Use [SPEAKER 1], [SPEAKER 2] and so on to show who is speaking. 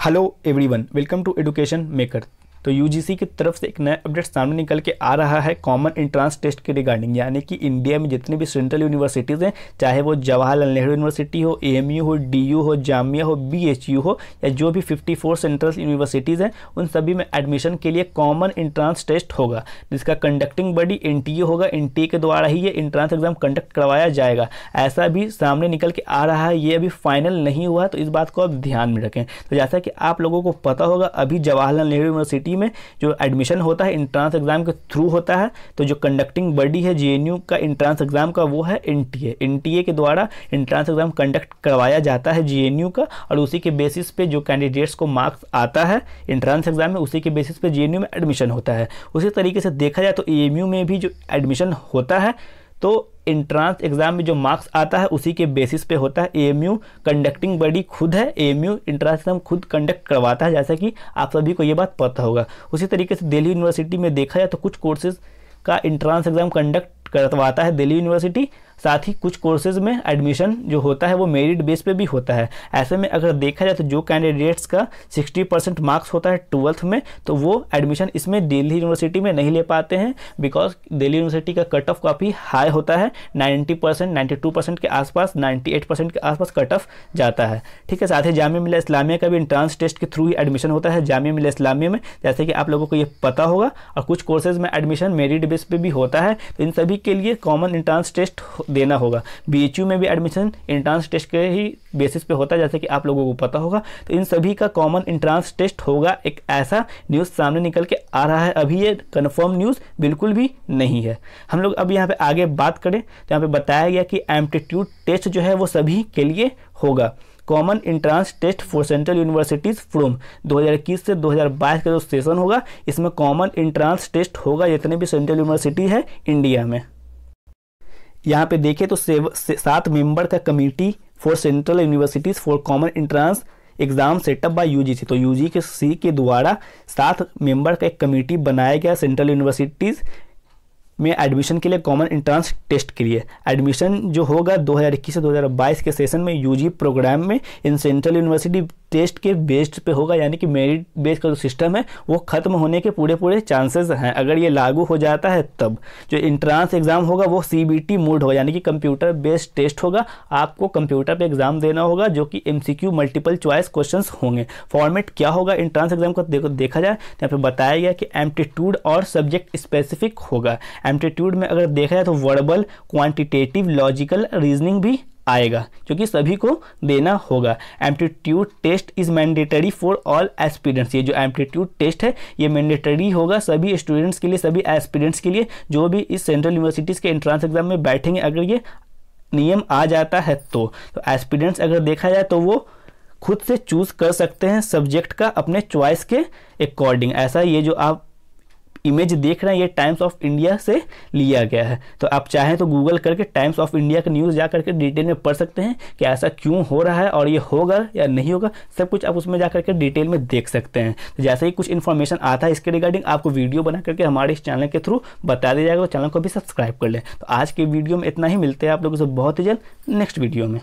[SPEAKER 1] Hello everyone, welcome to Education Maker. तो यू की तरफ से एक नया अपडेट सामने निकल के आ रहा है कॉमन एंट्रांस टेस्ट के रिगार्डिंग यानी कि इंडिया में जितनी भी सेंट्रल यूनिवर्सिटीज़ हैं चाहे वो जवाहरलाल नेहरू यूनिवर्सिटी हो एएमयू हो डी हो जामिया हो बी हो या जो भी 54 सेंट्रल यूनिवर्सिटीज़ हैं उन सभी में एडमिशन के लिए कॉमन एंट्रांस टेस्ट होगा जिसका कंडक्टिंग बॉडी एन होगा एन के द्वारा ही ये इंट्रांस एग्जाम कंडक्ट करवाया जाएगा ऐसा भी सामने निकल के आ रहा है ये अभी फाइनल नहीं हुआ तो इस बात को आप ध्यान में रखें तो जैसा कि आप लोगों को पता होगा अभी जवाहरलाल नेहरू यूनिवर्सिटी टी में जो एडमिशन होता है इंट्रांस एग्ज़ाम के थ्रू होता है तो जो कंडक्टिंग बॉडी है जे का इंट्रांस एग्ज़ाम का वो है एन टी के द्वारा इंट्रांस एग्ज़ाम कंडक्ट करवाया जाता है जे का और उसी के बेसिस पे जो कैंडिडेट्स को मार्क्स आता है इंट्रांस एग्ज़ाम में उसी के बेसिस पे जे में एडमिशन होता है उसी तरीके से देखा जाए तो ए में भी जो एडमिशन होता है तो इंट्रांस एग्जाम में जो मार्क्स आता है उसी के बेसिस पे होता है एएमयू कंडक्टिंग बॉडी खुद है एएमयू इंट्रांस एग्जाम खुद कंडक्ट करवाता है जैसा कि आप सभी को ये बात पता होगा उसी तरीके से दिल्ली यूनिवर्सिटी में देखा जाए तो कुछ कोर्सेज का इंट्रांस एग्जाम कंडक्ट करवाता है दिल्ली यूनिवर्सिटी साथ ही कुछ कोर्सेज में एडमिशन जो होता है वो मेरिट बेस पे भी होता है ऐसे में अगर देखा जाए तो जो कैंडिडेट्स का 60 परसेंट मार्क्स होता है ट्वेल्थ में तो वो एडमिशन इसमें दिल्ली यूनिवर्सिटी में नहीं ले पाते हैं बिकॉज दिल्ली यूनिवर्सिटी का कट ऑफ काफ़ी हाई होता है ninety percent ninety two percent के आसपास नाइन्टी एट परसेंट के आसपास कट ऑफ जाता है ठीक है साथ ही जामिया मिला इस्लामिया का भी इंट्रांस टेस्ट के थ्रू ही एडमिशन होता है जामिया मिला इस्लामिया में जैसे कि आप लोगों को ये पता होगा और कुछ कोर्सेज में एडमिशन मेरिट बेस पे भी होता है तो इन सभी के लिए कॉमन एंट्रांस टेस्ट देना होगा बी में भी एडमिशन इंट्रांस टेस्ट के ही बेसिस पे होता है जैसे कि आप लोगों को पता होगा तो इन सभी का कॉमन इंट्रांस टेस्ट होगा एक ऐसा न्यूज़ सामने निकल के आ रहा है अभी ये कन्फर्म न्यूज़ बिल्कुल भी नहीं है हम लोग अब यहाँ पर आगे बात करें तो यहाँ पर बताया गया कि एम्टीट्यूड टेस्ट जो है वो सभी के लिए होगा common entrance test for central universities from 2021 से 2022 का जो सेशन होगा इसमें कॉमन इंट्रांस टेस्ट होगा जितने भी सेंट्रल यूनिवर्सिटी है इंडिया में यहाँ पे देखें तो से, सात मेंबर का committee for central universities for common entrance exam setup by UGC तो यूजी के सी के द्वारा सात मेंबर का एक कमेटी बनाया गया सेंट्रल यूनिवर्सिटीज़ में एडमिशन के लिए कॉमन इंट्रांस टेस्ट के लिए एडमिशन जो होगा 2021 से 2022 के सेशन में यूजी प्रोग्राम में इन सेंट्रल यूनिवर्सिटी टेस्ट के बेस्ड पे होगा यानी कि मेरिट बेस का जो सिस्टम है वो ख़त्म होने के पूरे पूरे चांसेस हैं अगर ये लागू हो जाता है तब जो इंट्रांस एग्ज़ाम होगा वो सी बी टी मोड होगा यानी कि कंप्यूटर बेस्ड टेस्ट होगा आपको कंप्यूटर पे एग्ज़ाम देना होगा जो कि M C Q multiple choice question होंगे फॉर्मेट क्या होगा इंट्रांस एग्ज़ाम का देखो देखा जाए यहाँ पर बताया गया कि एम्टीट्यूड और सब्जेक्ट स्पेसिफिक होगा एम्पलीट्यूड में अगर देखा जाए तो वर्बल क्वांटिटेटिव लॉजिकल रीजनिंग भी आएगा क्योंकि सभी को देना होगा amplitude test is mandatory for all aspirants ये जो एम्पलीट्यूड टेस्ट है ये मैंडेटरी होगा सभी स्टूडेंट्स के लिए सभी एस्पिडेंट्स के लिए जो भी इस सेंट्रल यूनिवर्सिटीज़ के एंट्रांस एग्जाम में बैठेंगे अगर ये नियम आ जाता है तो, तो अगर देखा जाए तो वो खुद से चूज़ कर सकते हैं सब्जेक्ट का अपने चॉइस के अकॉर्डिंग ऐसा ये जो आप इमेज देख रहे हैं ये टाइम्स ऑफ इंडिया से लिया गया है तो आप चाहें तो गूगल करके टाइम्स ऑफ इंडिया का न्यूज़ जा करके डिटेल में पढ़ सकते हैं कि ऐसा क्यों हो रहा है और ये होगा या नहीं होगा सब कुछ आप उसमें जा करके डिटेल में देख सकते हैं तो जैसे ही कुछ इन्फॉर्मेशन आता है इसके रिगार्डिंग आपको वीडियो बना करके हमारे इस चैनल के थ्रू बता दिया जाएगा तो चैनल को भी सब्सक्राइब कर लें तो आज के वीडियो में इतना ही मिलते हैं आप लोगों से बहुत ही जल्द नेक्स्ट वीडियो में